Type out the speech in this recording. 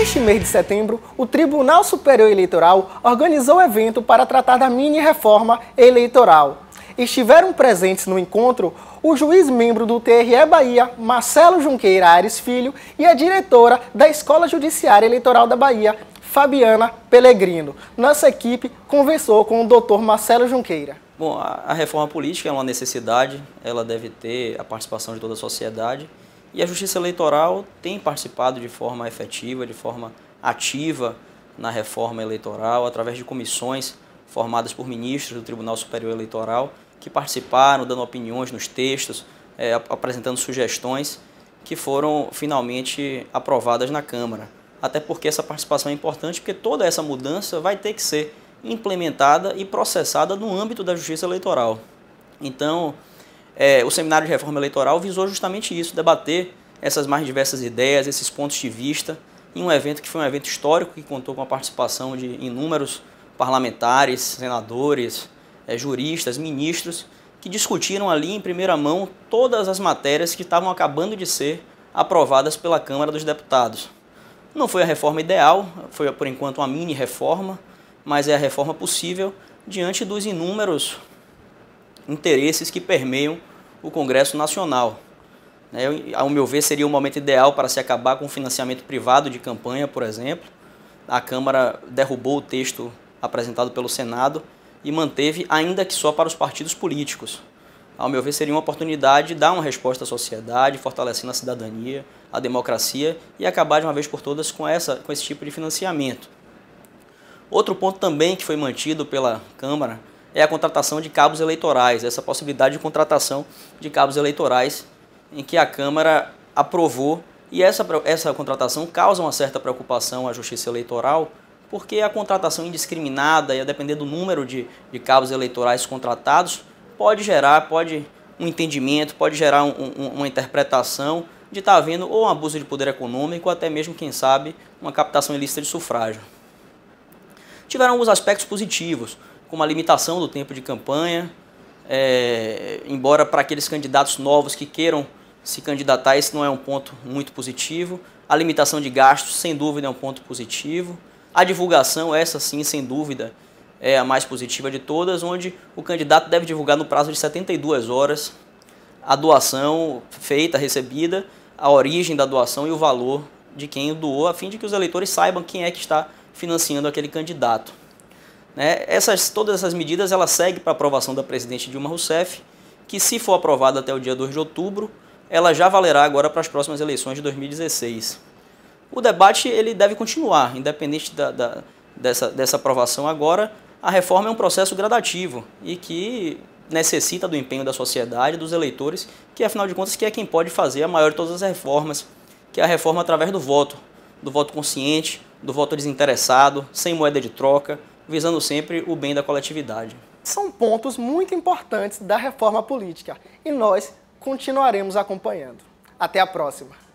Neste mês de setembro, o Tribunal Superior Eleitoral organizou evento para tratar da mini-reforma eleitoral. Estiveram presentes no encontro o juiz-membro do TRE Bahia, Marcelo Junqueira Ares Filho, e a diretora da Escola Judiciária Eleitoral da Bahia, Fabiana Pellegrino. Nossa equipe conversou com o doutor Marcelo Junqueira. Bom, a reforma política é uma necessidade, ela deve ter a participação de toda a sociedade. E a Justiça Eleitoral tem participado de forma efetiva, de forma ativa na reforma eleitoral, através de comissões formadas por ministros do Tribunal Superior Eleitoral que participaram, dando opiniões nos textos, é, apresentando sugestões que foram finalmente aprovadas na Câmara. Até porque essa participação é importante, porque toda essa mudança vai ter que ser implementada e processada no âmbito da Justiça Eleitoral. Então, é, o Seminário de Reforma Eleitoral visou justamente isso, debater essas mais diversas ideias, esses pontos de vista, em um evento que foi um evento histórico, que contou com a participação de inúmeros parlamentares, senadores, é, juristas, ministros, que discutiram ali em primeira mão todas as matérias que estavam acabando de ser aprovadas pela Câmara dos Deputados. Não foi a reforma ideal, foi por enquanto uma mini reforma, mas é a reforma possível diante dos inúmeros interesses que permeiam o Congresso Nacional. Né? Ao meu ver, seria o momento ideal para se acabar com o financiamento privado de campanha, por exemplo. A Câmara derrubou o texto apresentado pelo Senado e manteve, ainda que só para os partidos políticos. Ao meu ver, seria uma oportunidade de dar uma resposta à sociedade, fortalecendo a cidadania, a democracia e acabar de uma vez por todas com, essa, com esse tipo de financiamento. Outro ponto também que foi mantido pela Câmara é a contratação de cabos eleitorais, essa possibilidade de contratação de cabos eleitorais em que a Câmara aprovou. E essa, essa contratação causa uma certa preocupação à Justiça Eleitoral, porque a contratação indiscriminada, e a depender do número de, de cabos eleitorais contratados, pode gerar, pode um entendimento, pode gerar um, um, uma interpretação de estar tá havendo ou um abuso de poder econômico, ou até mesmo, quem sabe, uma captação ilícita de sufrágio. Tiveram alguns aspectos positivos como a limitação do tempo de campanha, é, embora para aqueles candidatos novos que queiram se candidatar, esse não é um ponto muito positivo. A limitação de gastos, sem dúvida, é um ponto positivo. A divulgação, essa sim, sem dúvida, é a mais positiva de todas, onde o candidato deve divulgar no prazo de 72 horas a doação feita, recebida, a origem da doação e o valor de quem doou, a fim de que os eleitores saibam quem é que está financiando aquele candidato. Né? Essas, todas essas medidas ela segue para aprovação da presidente Dilma Rousseff, que se for aprovada até o dia 2 de outubro, ela já valerá agora para as próximas eleições de 2016. O debate ele deve continuar, independente da, da, dessa, dessa aprovação agora. A reforma é um processo gradativo e que necessita do empenho da sociedade, dos eleitores, que afinal de contas que é quem pode fazer a maior de todas as reformas, que é a reforma através do voto, do voto consciente, do voto desinteressado, sem moeda de troca, visando sempre o bem da coletividade. São pontos muito importantes da reforma política e nós continuaremos acompanhando. Até a próxima!